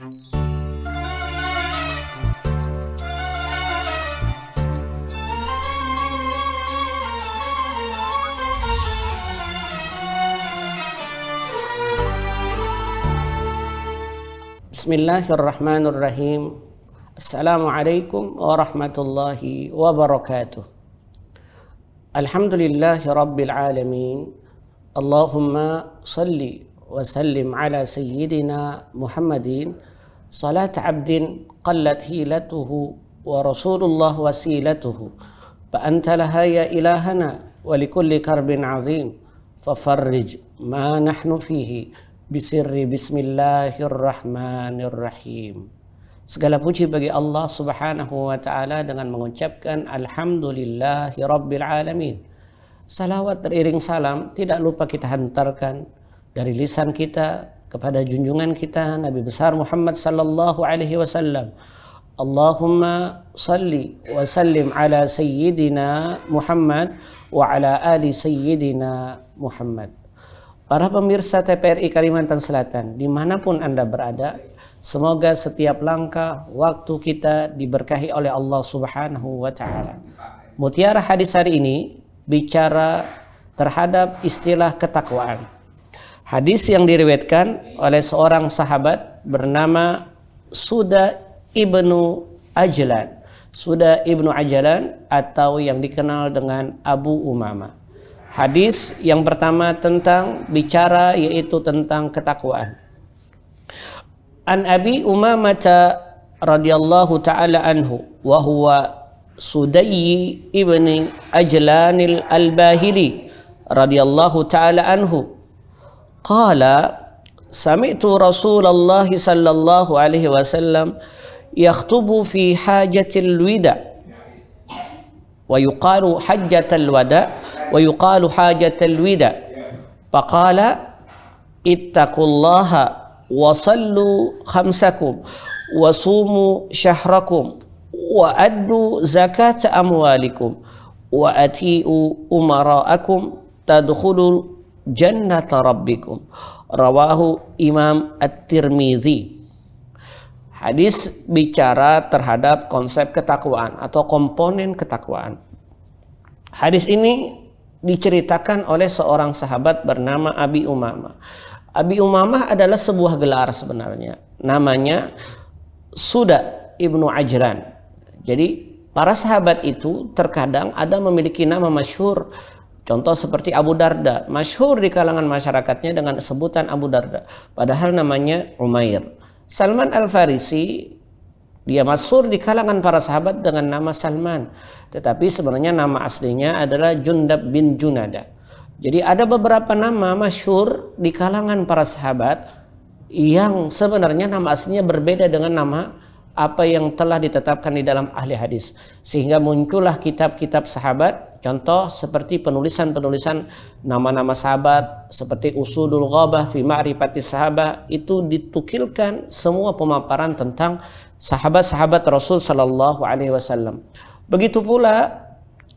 بسم الله الرحمن الرحيم السلام عليكم ورحمة الله وبركاته الحمد لله رب العالمين اللهم صل وسلم على سيدنا محمدين صلاة عبد قلت هيلته ورسول الله وسيلته فأنت لها يا إلهنا ولكل كرب عظيم ففرج ما نحن فيه بسر بسم الله الرحمن الرحيم Segala puji bagi Allah Subhanahu wa taala dengan mengucapkan alhamdulillahi rabbil alamin. Salawat teriring salam tidak lupa kita hantarkan dari lisan kita kepada junjungan kita Nabi besar Muhammad sallallahu alaihi wasallam. Allahumma salli wa sallim ala sayyidina Muhammad wa ala ali sayyidina Muhammad. Para pemirsa TPRI Kalimantan Selatan, dimanapun Anda berada, semoga setiap langkah waktu kita diberkahi oleh Allah Subhanahu wa Ta'ala. Mutiara hadis hari ini bicara terhadap istilah ketakwaan. Hadis yang diriwayatkan oleh seorang sahabat bernama Suda ibnu Ajlan. Suda ibnu Ajlan atau yang dikenal dengan Abu Umama. Hadis yang pertama tentang bicara yaitu tentang ketakwaan. An Abi Umamah radhiyallahu taala anhu wa huwa Sudai ibni Ajlanil Al-Bahili radhiyallahu taala anhu قال سمعت رسول الله صلى الله عليه وسلم يخطب في حاجة الوداع ويقال حجة الوداع ويقال حاجة الوداع فقال اتقوا الله وصلوا خمسكم وصوموا شهركم وأدوا زكاة أموالكم وأتيئوا أمراءكم تدخلوا jannata rabbikum rawahu Imam at tirmizi Hadis bicara terhadap konsep ketakwaan atau komponen ketakwaan. Hadis ini diceritakan oleh seorang sahabat bernama Abi Umamah. Abi Umamah adalah sebuah gelar sebenarnya. Namanya Suda Ibnu Ajran. Jadi para sahabat itu terkadang ada memiliki nama masyhur Contoh seperti Abu Darda, masyhur di kalangan masyarakatnya dengan sebutan Abu Darda, padahal namanya Umair. Salman Al-Farisi dia masyhur di kalangan para sahabat dengan nama Salman, tetapi sebenarnya nama aslinya adalah Jundab bin Junada. Jadi ada beberapa nama masyhur di kalangan para sahabat yang sebenarnya nama aslinya berbeda dengan nama apa yang telah ditetapkan di dalam ahli hadis. Sehingga muncullah kitab-kitab sahabat Contoh seperti penulisan-penulisan nama-nama sahabat seperti Usudul Ghabah fi Ma'rifati sahabat itu ditukilkan semua pemaparan tentang sahabat-sahabat Rasul Shallallahu alaihi wasallam. Begitu pula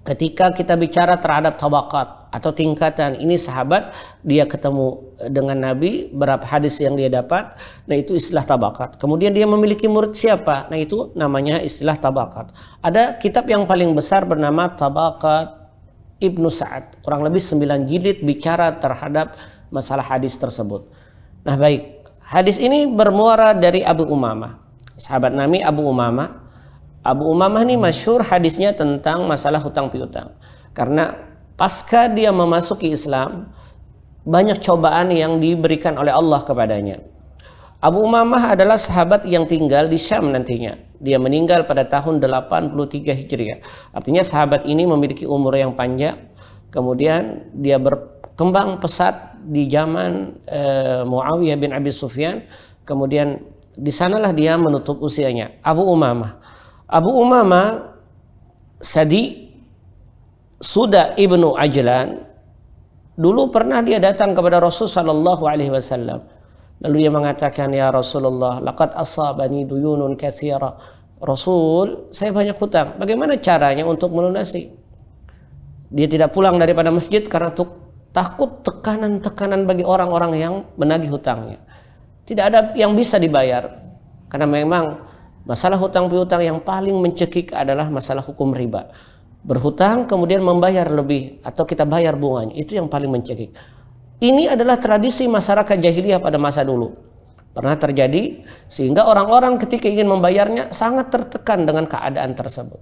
ketika kita bicara terhadap tabaqat atau tingkatan. Ini sahabat dia ketemu dengan Nabi berapa hadis yang dia dapat. Nah itu istilah tabakat. Kemudian dia memiliki murid siapa? Nah itu namanya istilah tabakat. Ada kitab yang paling besar bernama Tabakat Ibnu Sa'ad. Kurang lebih 9 jilid bicara terhadap masalah hadis tersebut. Nah baik, hadis ini bermuara dari Abu Umamah. Sahabat Nabi Abu Umamah. Abu Umamah ini masyhur hadisnya tentang masalah hutang piutang. Karena pasca dia memasuki Islam banyak cobaan yang diberikan oleh Allah kepadanya. Abu Umamah adalah sahabat yang tinggal di Syam nantinya. Dia meninggal pada tahun 83 Hijriah. Artinya sahabat ini memiliki umur yang panjang. Kemudian dia berkembang pesat di zaman e, Muawiyah bin Abi Sufyan. Kemudian di sanalah dia menutup usianya. Abu Umamah. Abu Umamah sedih. Sudah ibnu Ajlan dulu pernah dia datang kepada Rasul Shallallahu Alaihi Wasallam lalu dia mengatakan ya Rasulullah lakat asabani duyunun kathira Rasul saya banyak hutang bagaimana caranya untuk melunasi dia tidak pulang daripada masjid karena takut tekanan-tekanan bagi orang-orang yang menagih hutangnya tidak ada yang bisa dibayar karena memang masalah hutang piutang yang paling mencekik adalah masalah hukum riba berhutang kemudian membayar lebih atau kita bayar bunganya itu yang paling mencekik ini adalah tradisi masyarakat jahiliyah pada masa dulu pernah terjadi sehingga orang-orang ketika ingin membayarnya sangat tertekan dengan keadaan tersebut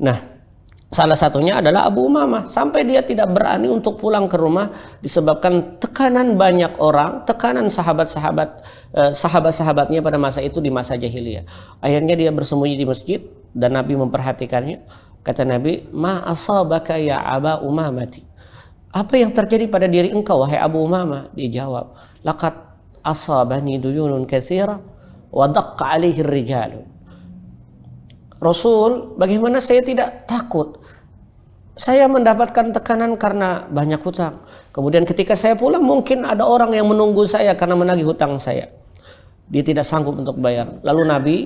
nah salah satunya adalah Abu Umamah sampai dia tidak berani untuk pulang ke rumah disebabkan tekanan banyak orang tekanan sahabat-sahabat eh, sahabat-sahabatnya pada masa itu di masa jahiliyah akhirnya dia bersembunyi di masjid dan Nabi memperhatikannya Kata Nabi, "Ma asabaka ya Aba Umamati." Apa yang terjadi pada diri engkau wahai Abu Umama? Dijawab, "Laqad asabani duyunun katsira wa daqqa alaihi rijalun." Rasul, bagaimana saya tidak takut? Saya mendapatkan tekanan karena banyak hutang. Kemudian ketika saya pulang mungkin ada orang yang menunggu saya karena menagih hutang saya. Dia tidak sanggup untuk bayar. Lalu Nabi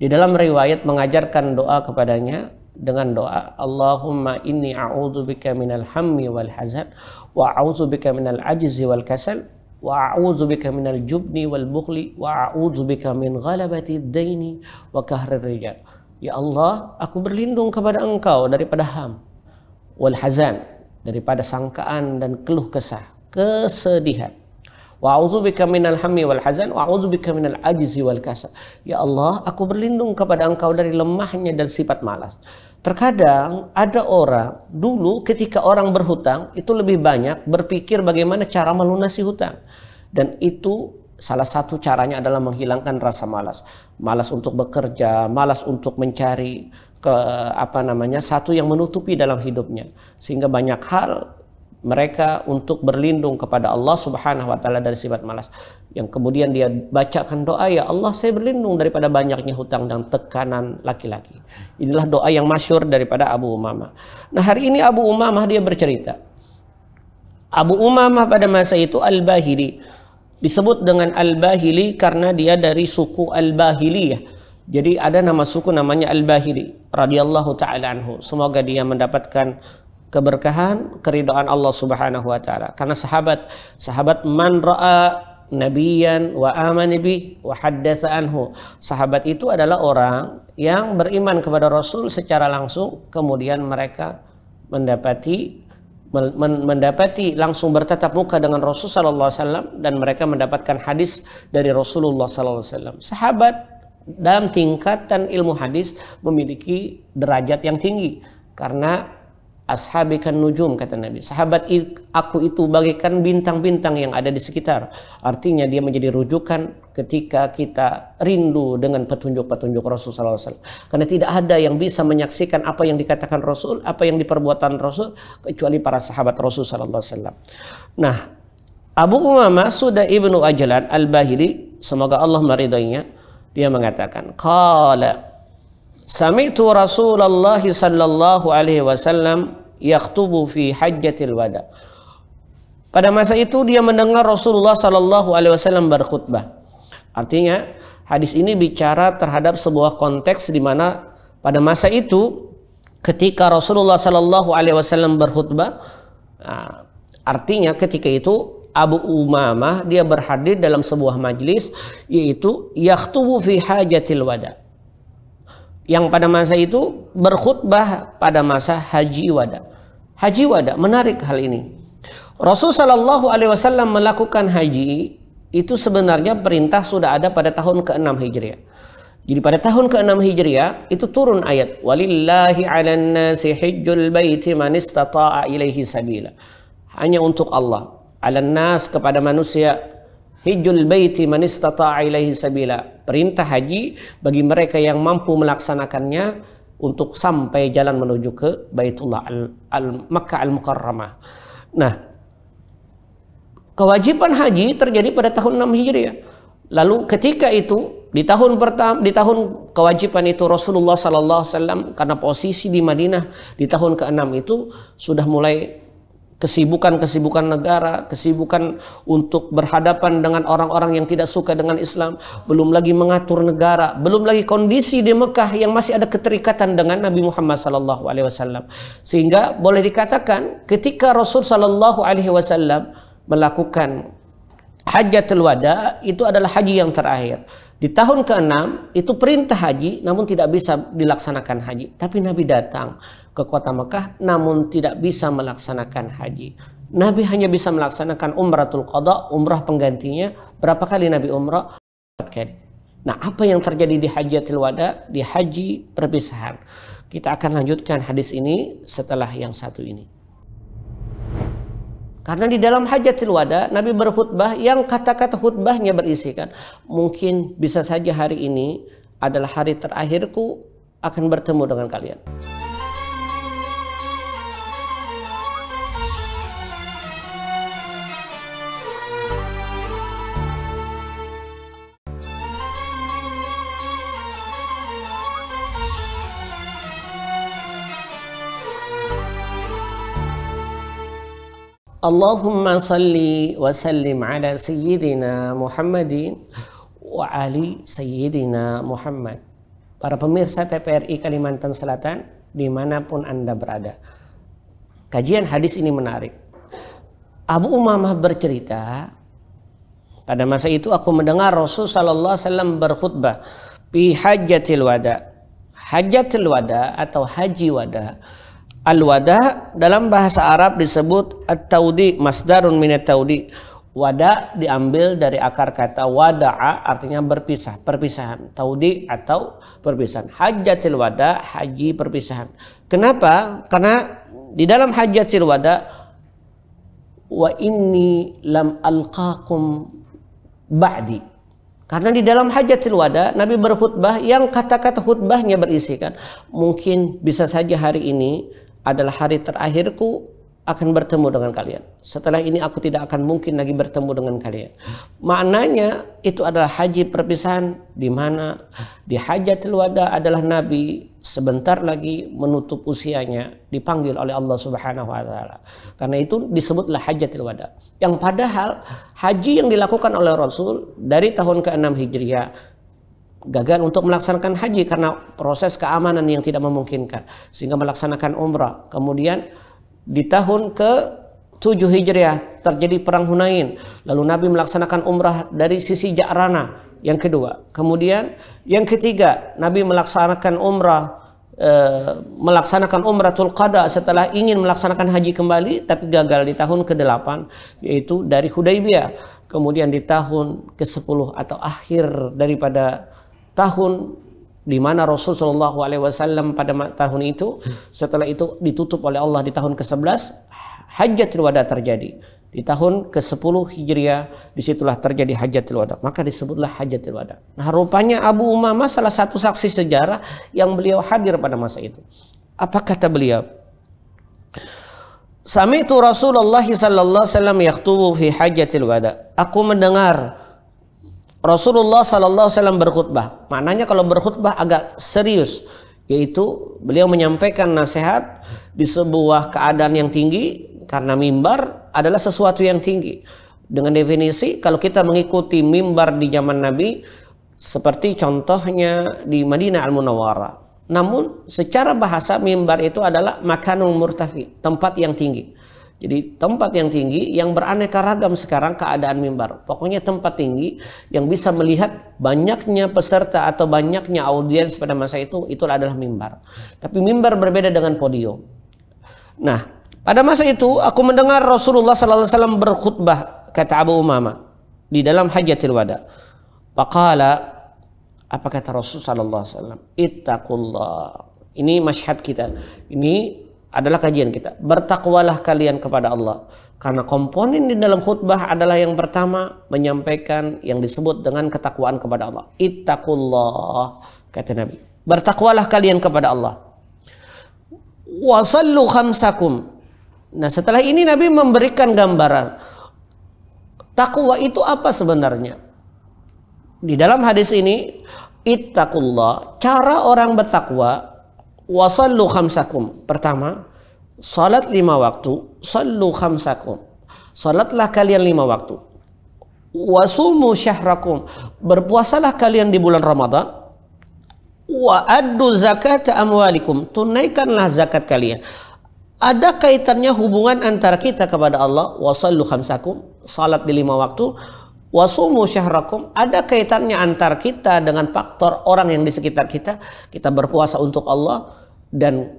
di dalam riwayat mengajarkan doa kepadanya, dengan doa Allahumma inni a'udzu bika minal hammi wal hazan wa a'udzu bika minal ajzi wal kasal wa a'udzu bika minal jubni wal bukhli wa a'udzu bika min ghalabati daini wa kahri rijal ya Allah aku berlindung kepada engkau daripada ham wal hazan daripada sangkaan dan keluh kesah kesedihan Wa'udzubika minal hammi wal hazan, wa'udzubika minal ajzi wal kasal. Ya Allah, aku berlindung kepada Engkau dari lemahnya dan sifat malas. Terkadang ada orang dulu ketika orang berhutang itu lebih banyak berpikir bagaimana cara melunasi hutang. Dan itu salah satu caranya adalah menghilangkan rasa malas. Malas untuk bekerja, malas untuk mencari ke apa namanya satu yang menutupi dalam hidupnya. Sehingga banyak hal mereka untuk berlindung kepada Allah Subhanahu wa taala dari sifat malas. Yang kemudian dia bacakan doa, "Ya Allah, saya berlindung daripada banyaknya hutang dan tekanan laki-laki." Inilah doa yang masyur daripada Abu Umamah. Nah, hari ini Abu Umamah dia bercerita. Abu Umamah pada masa itu Al-Bahili. Disebut dengan Al-Bahili karena dia dari suku Al-Bahiliyah. Jadi ada nama suku namanya Al-Bahili radhiyallahu taala anhu. Semoga dia mendapatkan keberkahan, keridoan Allah Subhanahu wa taala. Karena sahabat sahabat man ra'a nabiyan wa amana bi wa haddatsa anhu. Sahabat itu adalah orang yang beriman kepada Rasul secara langsung kemudian mereka mendapati mendapati langsung bertatap muka dengan Rasul sallallahu alaihi wasallam dan mereka mendapatkan hadis dari Rasulullah sallallahu alaihi wasallam. Sahabat dalam tingkatan ilmu hadis memiliki derajat yang tinggi karena ashabikan nujum kata Nabi. Sahabat aku itu bagaikan bintang-bintang yang ada di sekitar. Artinya dia menjadi rujukan ketika kita rindu dengan petunjuk-petunjuk Rasul SAW. Karena tidak ada yang bisa menyaksikan apa yang dikatakan Rasul, apa yang diperbuatan Rasul, kecuali para sahabat Rasul SAW. Nah, Abu Umama sudah Ibnu Ajlan Al-Bahili, semoga Allah meridainya, dia mengatakan, Qala Sami'tu Rasulullah sallallahu alaihi wasallam yaktubu fi hajjatil wada. Pada masa itu dia mendengar Rasulullah Shallallahu Alaihi Wasallam berkhutbah. Artinya hadis ini bicara terhadap sebuah konteks di mana pada masa itu ketika Rasulullah Shallallahu Alaihi Wasallam berkhutbah, ah, artinya ketika itu Abu Umamah dia berhadir dalam sebuah majlis yaitu yaktubu fi hajatil wada yang pada masa itu berkhutbah pada masa haji wada. Haji wada menarik hal ini. Rasul Shallallahu Alaihi Wasallam melakukan haji itu sebenarnya perintah sudah ada pada tahun ke-6 Hijriah. Jadi pada tahun ke-6 Hijriah itu turun ayat walillahi 'alan nasi hajjul baiti man istata'a ilaihi sabila. Hanya untuk Allah. 'Alan nas kepada manusia Hijjul baiti man istata'a ilaihi sabila. Perintah haji bagi mereka yang mampu melaksanakannya untuk sampai jalan menuju ke Baitullah al, al al Mukarramah. Nah, kewajiban haji terjadi pada tahun 6 Hijriah. Lalu ketika itu di tahun pertama di tahun kewajiban itu Rasulullah sallallahu alaihi wasallam karena posisi di Madinah di tahun ke-6 itu sudah mulai kesibukan-kesibukan negara, kesibukan untuk berhadapan dengan orang-orang yang tidak suka dengan Islam, belum lagi mengatur negara, belum lagi kondisi di Mekah yang masih ada keterikatan dengan Nabi Muhammad sallallahu alaihi wasallam. Sehingga boleh dikatakan ketika Rasul sallallahu alaihi wasallam melakukan hajjatul Wada itu adalah haji yang terakhir. Di tahun ke-6 itu perintah haji namun tidak bisa dilaksanakan haji. Tapi Nabi datang ke kota Mekah namun tidak bisa melaksanakan haji. Nabi hanya bisa melaksanakan umratul qada, umrah penggantinya. Berapa kali Nabi umrah? Empat kali. Nah, apa yang terjadi di hajiatil wada, di haji perpisahan? Kita akan lanjutkan hadis ini setelah yang satu ini. Karena di dalam hajatil wada Nabi berkhutbah yang kata-kata khutbahnya berisikan mungkin bisa saja hari ini adalah hari terakhirku akan bertemu dengan kalian. اللهم صل وسلم على سيدنا محمد Ali سيدنا محمد para pemirsa TPRI Kalimantan Selatan dimanapun anda berada kajian hadis ini menarik Abu Umamah bercerita pada masa itu aku mendengar Rasul Sallallahu Alaihi Wasallam berkhutbah fi hajatil wada hajatil wada atau haji wada Al-wada dalam bahasa Arab disebut at-taudi, masdarun min taudi Wada diambil dari akar kata wada'a artinya berpisah, perpisahan. Taudi atau perpisahan. Hajjatil wada, haji perpisahan. Kenapa? Karena di dalam hajjatil wada wa inni lam alqakum ba'di. Karena di dalam hajatil wada Nabi berkhutbah yang kata-kata khutbahnya berisikan mungkin bisa saja hari ini adalah hari terakhirku akan bertemu dengan kalian. Setelah ini aku tidak akan mungkin lagi bertemu dengan kalian. Maknanya itu adalah haji perpisahan di mana di hajatul wada adalah Nabi sebentar lagi menutup usianya dipanggil oleh Allah Subhanahu wa taala. Karena itu disebutlah hajatul wada. Yang padahal haji yang dilakukan oleh Rasul dari tahun ke-6 Hijriah gagal untuk melaksanakan haji karena proses keamanan yang tidak memungkinkan sehingga melaksanakan umrah kemudian di tahun ke 7 Hijriah terjadi perang Hunain lalu Nabi melaksanakan umrah dari sisi Ja'rana yang kedua kemudian yang ketiga Nabi melaksanakan umrah e, melaksanakan umratul qada setelah ingin melaksanakan haji kembali tapi gagal di tahun ke-8 yaitu dari Hudaybiyah kemudian di tahun ke-10 atau akhir daripada tahun di mana Rasul Shallallahu Alaihi Wasallam pada tahun itu setelah itu ditutup oleh Allah di tahun ke-11 hajatul wada terjadi di tahun ke-10 Hijriah disitulah terjadi hajatul wada maka disebutlah hajatul wada nah rupanya Abu Umama salah satu saksi sejarah yang beliau hadir pada masa itu apa kata beliau itu Rasulullah sallallahu alaihi wasallam yaktubu fi hajatil wada. Aku mendengar Rasulullah Sallallahu Wasallam berkhutbah. Maknanya kalau berkhutbah agak serius, yaitu beliau menyampaikan nasihat di sebuah keadaan yang tinggi karena mimbar adalah sesuatu yang tinggi. Dengan definisi, kalau kita mengikuti mimbar di zaman Nabi, seperti contohnya di Madinah Al Munawwarah. Namun secara bahasa mimbar itu adalah makanul murtafi, tempat yang tinggi. Jadi tempat yang tinggi yang beraneka ragam sekarang keadaan mimbar. Pokoknya tempat tinggi yang bisa melihat banyaknya peserta atau banyaknya audiens pada masa itu itu adalah mimbar. Tapi mimbar berbeda dengan podium. Nah, pada masa itu aku mendengar Rasulullah sallallahu alaihi wasallam berkhutbah kata Abu Umama di dalam hajatil wada. Faqala apa kata Rasulullah sallallahu alaihi wasallam? Ittaqullah. Ini masyhad kita. Ini adalah kajian kita. Bertakwalah kalian kepada Allah. Karena komponen di dalam khutbah adalah yang pertama menyampaikan yang disebut dengan ketakwaan kepada Allah. Ittaqullah kata Nabi. Bertakwalah kalian kepada Allah. Wasallu khamsakum. Nah, setelah ini Nabi memberikan gambaran takwa itu apa sebenarnya? Di dalam hadis ini ittaqullah, cara orang bertakwa Wasallu khamsakum. Pertama, salat lima waktu. Sallu khamsakum. Salatlah kalian lima waktu. Wasumu syahrakum. Berpuasalah kalian di bulan Ramadan wa addu zakat amwalikum tunaikanlah zakat kalian ada kaitannya hubungan antara kita kepada Allah wasallu khamsakum salat di lima waktu wasumu syahrakum ada kaitannya antara kita dengan faktor orang yang di sekitar kita kita berpuasa untuk Allah dan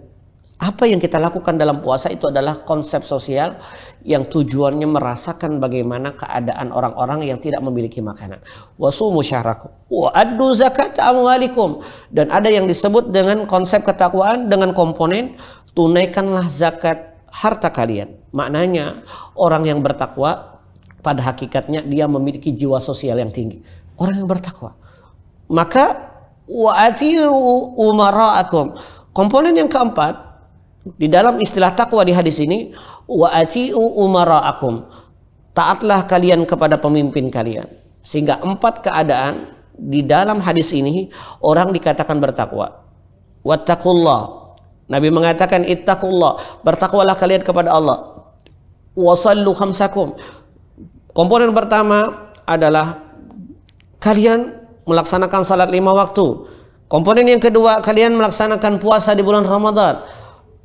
apa yang kita lakukan dalam puasa itu adalah konsep sosial yang tujuannya merasakan bagaimana keadaan orang-orang yang tidak memiliki makanan. Wasumu syahrakum wa addu zakat amwalikum dan ada yang disebut dengan konsep ketakwaan dengan komponen tunaikanlah zakat harta kalian. Maknanya orang yang bertakwa pada hakikatnya dia memiliki jiwa sosial yang tinggi. Orang yang bertakwa. Maka wa atiru umara'akum Komponen yang keempat di dalam istilah takwa di hadis ini wa atiu umaraakum. Taatlah kalian kepada pemimpin kalian. Sehingga empat keadaan di dalam hadis ini orang dikatakan bertakwa. Wattaqullah. Nabi mengatakan ittaqullah, bertakwalah kalian kepada Allah. Wasallu khamsakum. Komponen pertama adalah kalian melaksanakan salat lima waktu Komponen yang kedua, kalian melaksanakan puasa di bulan Ramadan.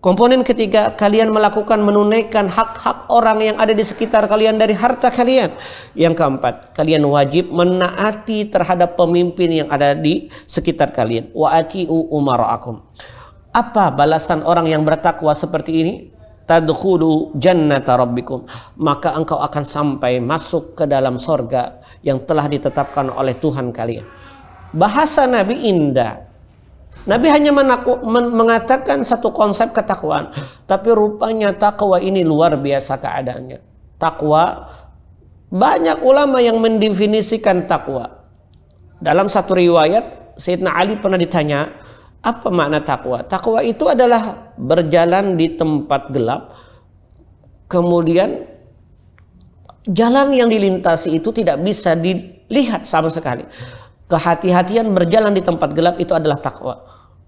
Komponen ketiga, kalian melakukan menunaikan hak-hak orang yang ada di sekitar kalian dari harta kalian. Yang keempat, kalian wajib menaati terhadap pemimpin yang ada di sekitar kalian. Wa'atiu umara'akum. Apa balasan orang yang bertakwa seperti ini? tadkhulu jannata rabbikum maka engkau akan sampai masuk ke dalam sorga yang telah ditetapkan oleh Tuhan kalian bahasa Nabi indah. Nabi hanya menaku, men, mengatakan satu konsep ketakwaan, tapi rupanya takwa ini luar biasa keadaannya. Takwa banyak ulama yang mendefinisikan takwa. Dalam satu riwayat Sayyidina Ali pernah ditanya, apa makna takwa? Takwa itu adalah berjalan di tempat gelap, kemudian jalan yang dilintasi itu tidak bisa dilihat sama sekali kehati-hatian berjalan di tempat gelap itu adalah takwa.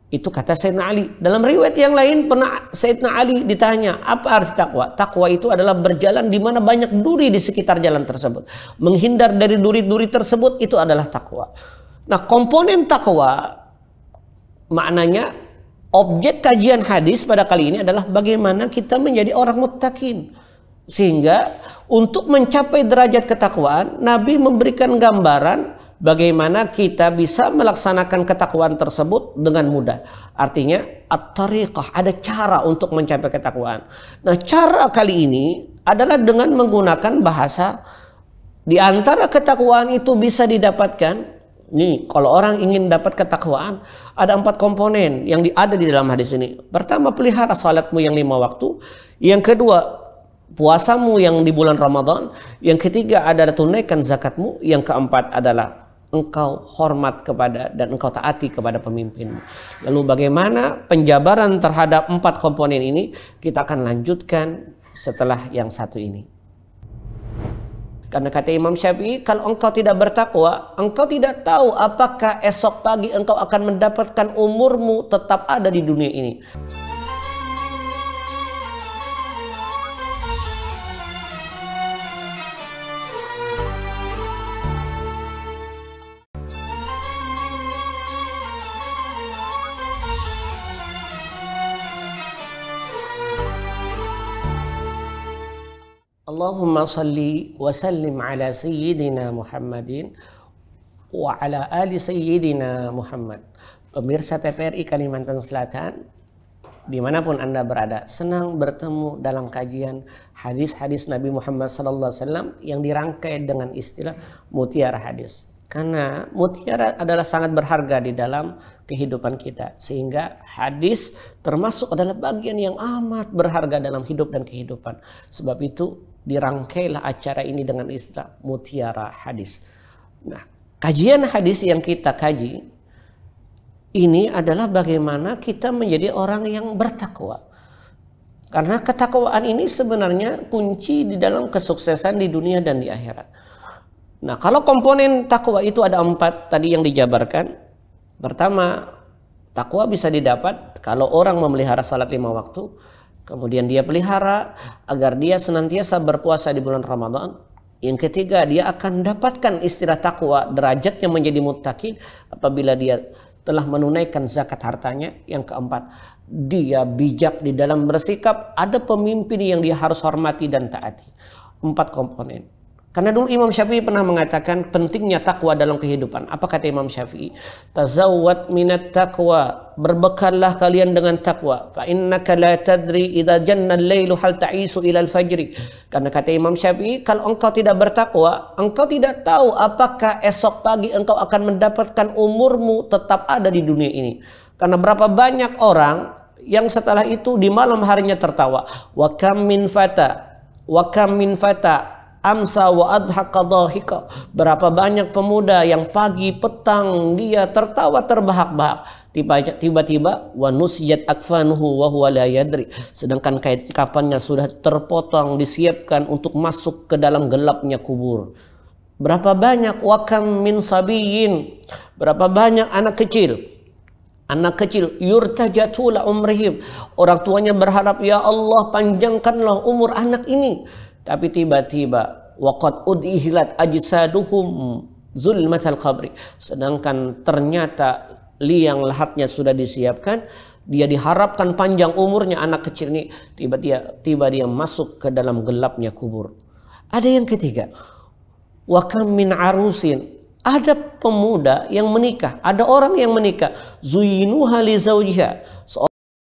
Itu kata Sayyidina Ali. Dalam riwayat yang lain pernah Sayyidina Ali ditanya, apa arti takwa? Takwa itu adalah berjalan di mana banyak duri di sekitar jalan tersebut. Menghindar dari duri-duri tersebut itu adalah takwa. Nah, komponen takwa maknanya objek kajian hadis pada kali ini adalah bagaimana kita menjadi orang muttaqin. Sehingga untuk mencapai derajat ketakwaan, Nabi memberikan gambaran bagaimana kita bisa melaksanakan ketakwaan tersebut dengan mudah. Artinya at-tariqah ada cara untuk mencapai ketakwaan. Nah, cara kali ini adalah dengan menggunakan bahasa di antara ketakwaan itu bisa didapatkan Nih, kalau orang ingin dapat ketakwaan, ada empat komponen yang ada di dalam hadis ini. Pertama, pelihara salatmu yang lima waktu. Yang kedua, puasamu yang di bulan Ramadan, yang ketiga adalah tunaikan zakatmu, yang keempat adalah engkau hormat kepada dan engkau taati kepada pemimpinmu. Lalu bagaimana penjabaran terhadap empat komponen ini kita akan lanjutkan setelah yang satu ini. Karena kata Imam Syafi'i, kalau engkau tidak bertakwa, engkau tidak tahu apakah esok pagi engkau akan mendapatkan umurmu tetap ada di dunia ini. Allahumma salli wa sallim ala sayyidina Muhammadin wa ala ali sayyidina Pemirsa TPRI Kalimantan Selatan, dimanapun Anda berada, senang bertemu dalam kajian hadis-hadis Nabi Muhammad SAW yang dirangkai dengan istilah mutiara hadis. Karena mutiara adalah sangat berharga di dalam kehidupan kita. Sehingga hadis termasuk adalah bagian yang amat berharga dalam hidup dan kehidupan. Sebab itu dirangkailah acara ini dengan istilah mutiara hadis. Nah, kajian hadis yang kita kaji ini adalah bagaimana kita menjadi orang yang bertakwa. Karena ketakwaan ini sebenarnya kunci di dalam kesuksesan di dunia dan di akhirat. Nah, kalau komponen takwa itu ada empat tadi yang dijabarkan. Pertama, takwa bisa didapat kalau orang memelihara salat lima waktu. Kemudian dia pelihara agar dia senantiasa berpuasa di bulan Ramadan. Yang ketiga, dia akan dapatkan istirahat takwa, derajatnya menjadi mutakin apabila dia telah menunaikan zakat hartanya. Yang keempat, dia bijak di dalam bersikap, ada pemimpin yang dia harus hormati dan taati. Empat komponen. Karena dulu Imam Syafi'i pernah mengatakan pentingnya takwa dalam kehidupan. Apa kata Imam Syafi'i? Tazawwad minat takwa. Berbekallah kalian dengan takwa. Fa innaka la tadri idza janna al-lailu hal ta'isu ila al-fajri. Karena kata Imam Syafi'i, kalau engkau tidak bertakwa, engkau tidak tahu apakah esok pagi engkau akan mendapatkan umurmu tetap ada di dunia ini. Karena berapa banyak orang yang setelah itu di malam harinya tertawa. Wa kam min fata wa kam min fata amsa wa adhaqa Berapa banyak pemuda yang pagi petang dia tertawa terbahak-bahak. Tiba-tiba wa tiba akfanuhu wa huwa la yadri. Sedangkan kait kapannya sudah terpotong disiapkan untuk masuk ke dalam gelapnya kubur. Berapa banyak wakam min sabiyin. Berapa banyak anak kecil Anak kecil yurtajatula umrihim. Orang tuanya berharap ya Allah panjangkanlah umur anak ini tapi tiba-tiba waqad udhilat ajsaduhum zulmatal qabri. Sedangkan ternyata liang lahatnya sudah disiapkan, dia diharapkan panjang umurnya anak kecil ini tiba tiba tiba dia masuk ke dalam gelapnya kubur. Ada yang ketiga, wa kam min arusin ada pemuda yang menikah, ada orang yang menikah, zuyinuha li zawjiha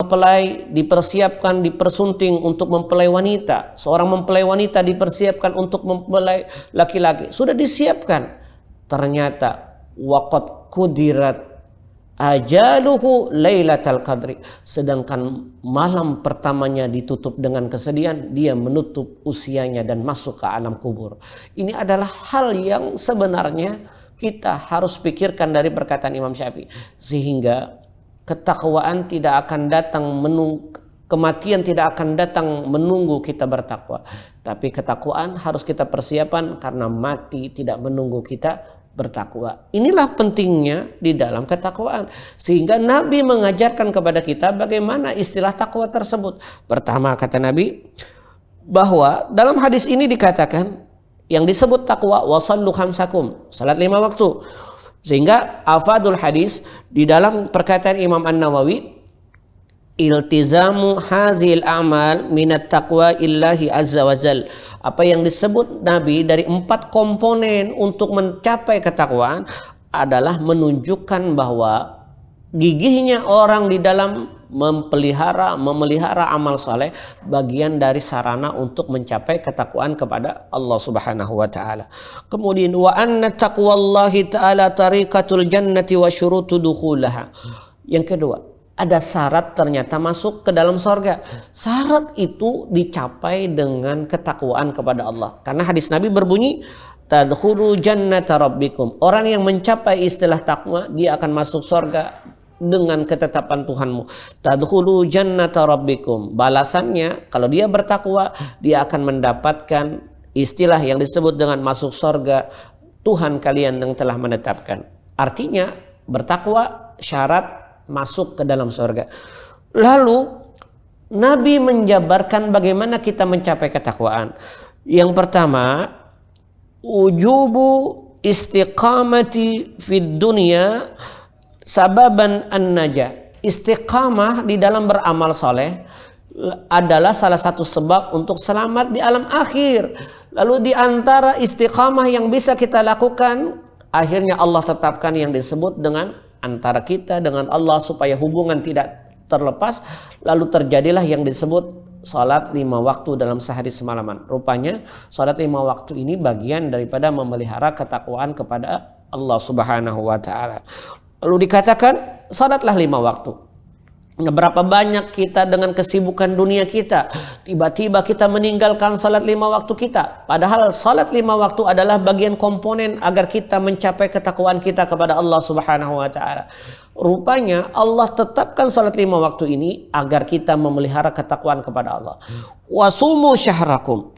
mempelai dipersiapkan, dipersunting untuk mempelai wanita. Seorang mempelai wanita dipersiapkan untuk mempelai laki-laki. Sudah disiapkan. Ternyata waqad kudirat ajaluhu lailatul qadri. Sedangkan malam pertamanya ditutup dengan kesedihan, dia menutup usianya dan masuk ke alam kubur. Ini adalah hal yang sebenarnya kita harus pikirkan dari perkataan Imam Syafi'i. Sehingga ketakwaan tidak akan datang menung kematian tidak akan datang menunggu kita bertakwa tapi ketakwaan harus kita persiapan karena mati tidak menunggu kita bertakwa inilah pentingnya di dalam ketakwaan sehingga nabi mengajarkan kepada kita bagaimana istilah takwa tersebut pertama kata nabi bahwa dalam hadis ini dikatakan yang disebut takwa wasallu khamsakum salat lima waktu sehingga afadul hadis di dalam perkataan Imam An-Nawawi iltizamu hazil amal minat taqwa illahi azza wajal apa yang disebut Nabi dari empat komponen untuk mencapai ketakwaan adalah menunjukkan bahwa gigihnya orang di dalam mempelihara memelihara amal soleh bagian dari sarana untuk mencapai ketakwaan kepada Allah Subhanahu wa taala. Kemudian wa anna taqwallahi taala tariqatul jannati wa syurutu dukhulaha. Yang kedua, ada syarat ternyata masuk ke dalam sorga. Syarat itu dicapai dengan ketakwaan kepada Allah. Karena hadis Nabi berbunyi, Tadkhulu jannata rabbikum. Orang yang mencapai istilah takwa, dia akan masuk sorga dengan ketetapan Tuhanmu. Tadkhulu jannata rabbikum. Balasannya kalau dia bertakwa, dia akan mendapatkan istilah yang disebut dengan masuk sorga Tuhan kalian yang telah menetapkan. Artinya bertakwa syarat masuk ke dalam sorga. Lalu Nabi menjabarkan bagaimana kita mencapai ketakwaan. Yang pertama, ujubu istiqamati fid dunya sababan an-naja istiqamah di dalam beramal soleh adalah salah satu sebab untuk selamat di alam akhir. Lalu di antara istiqamah yang bisa kita lakukan, akhirnya Allah tetapkan yang disebut dengan antara kita dengan Allah supaya hubungan tidak terlepas. Lalu terjadilah yang disebut salat lima waktu dalam sehari semalaman. Rupanya salat lima waktu ini bagian daripada memelihara ketakwaan kepada Allah Subhanahu wa taala. Lalu dikatakan salatlah lima waktu. Nah, berapa banyak kita dengan kesibukan dunia kita Tiba-tiba kita meninggalkan salat lima waktu kita Padahal salat lima waktu adalah bagian komponen Agar kita mencapai ketakwaan kita kepada Allah subhanahu wa ta'ala Rupanya Allah tetapkan salat lima waktu ini Agar kita memelihara ketakwaan kepada Allah Wasumu syahrakum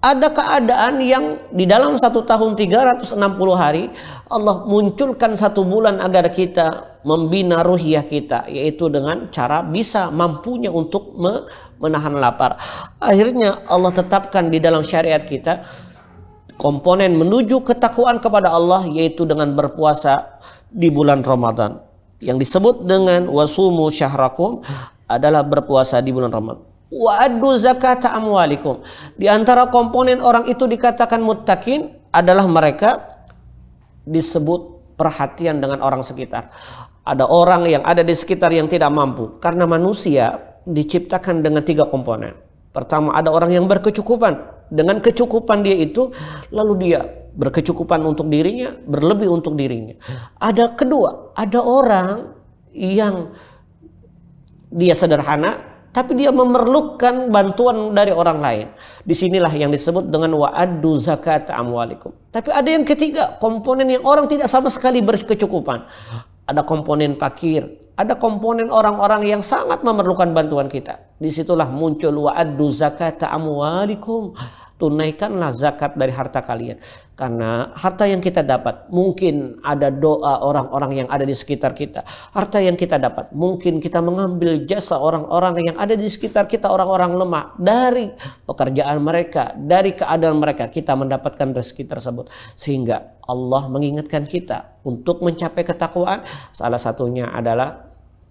ada keadaan yang di dalam satu tahun 360 hari Allah munculkan satu bulan agar kita membina ruhiyah kita yaitu dengan cara bisa mampunya untuk menahan lapar. Akhirnya Allah tetapkan di dalam syariat kita komponen menuju ketakuan kepada Allah yaitu dengan berpuasa di bulan Ramadan. Yang disebut dengan wasumu syahrakum adalah berpuasa di bulan Ramadan wa addu zakata amwalikum. Di antara komponen orang itu dikatakan muttaqin adalah mereka disebut perhatian dengan orang sekitar. Ada orang yang ada di sekitar yang tidak mampu karena manusia diciptakan dengan tiga komponen. Pertama ada orang yang berkecukupan. Dengan kecukupan dia itu lalu dia berkecukupan untuk dirinya, berlebih untuk dirinya. Ada kedua, ada orang yang dia sederhana tapi dia memerlukan bantuan dari orang lain. Disinilah yang disebut dengan wa'addu zakat amwalikum. Tapi ada yang ketiga, komponen yang orang tidak sama sekali berkecukupan. Ada komponen pakir, ada komponen orang-orang yang sangat memerlukan bantuan kita. Disitulah muncul wa'addu zakat amwalikum tunaikanlah zakat dari harta kalian karena harta yang kita dapat mungkin ada doa orang-orang yang ada di sekitar kita harta yang kita dapat mungkin kita mengambil jasa orang-orang yang ada di sekitar kita orang-orang lemah dari pekerjaan mereka dari keadaan mereka kita mendapatkan rezeki tersebut sehingga Allah mengingatkan kita untuk mencapai ketakwaan salah satunya adalah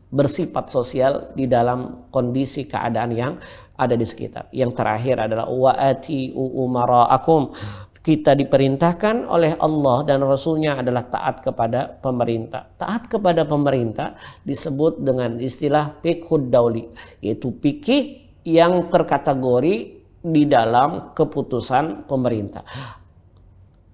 bersifat sosial di dalam kondisi keadaan yang ada di sekitar. Yang terakhir adalah waati umaraakum. Kita diperintahkan oleh Allah dan Rasulnya adalah taat kepada pemerintah. Taat kepada pemerintah disebut dengan istilah fikhud dauli, yaitu pikih yang terkategori di dalam keputusan pemerintah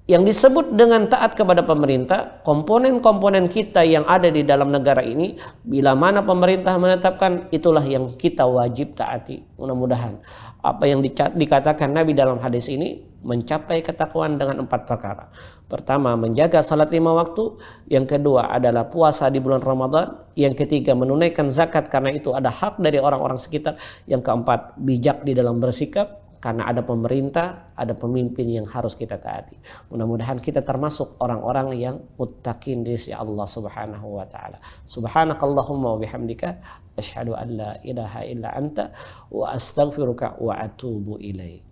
yang disebut dengan taat kepada pemerintah, komponen-komponen kita yang ada di dalam negara ini, bila mana pemerintah menetapkan, itulah yang kita wajib taati. Mudah-mudahan apa yang dikatakan Nabi dalam hadis ini mencapai ketakuan dengan empat perkara. Pertama, menjaga salat lima waktu. Yang kedua adalah puasa di bulan Ramadan. Yang ketiga, menunaikan zakat karena itu ada hak dari orang-orang sekitar. Yang keempat, bijak di dalam bersikap karena ada pemerintah, ada pemimpin yang harus kita taati. Mudah-mudahan kita termasuk orang-orang yang muttaqin di sisi Allah Subhanahu wa taala. Subhanakallahumma wa bihamdika asyhadu an la ilaha illa anta wa astaghfiruka wa atubu ilaik.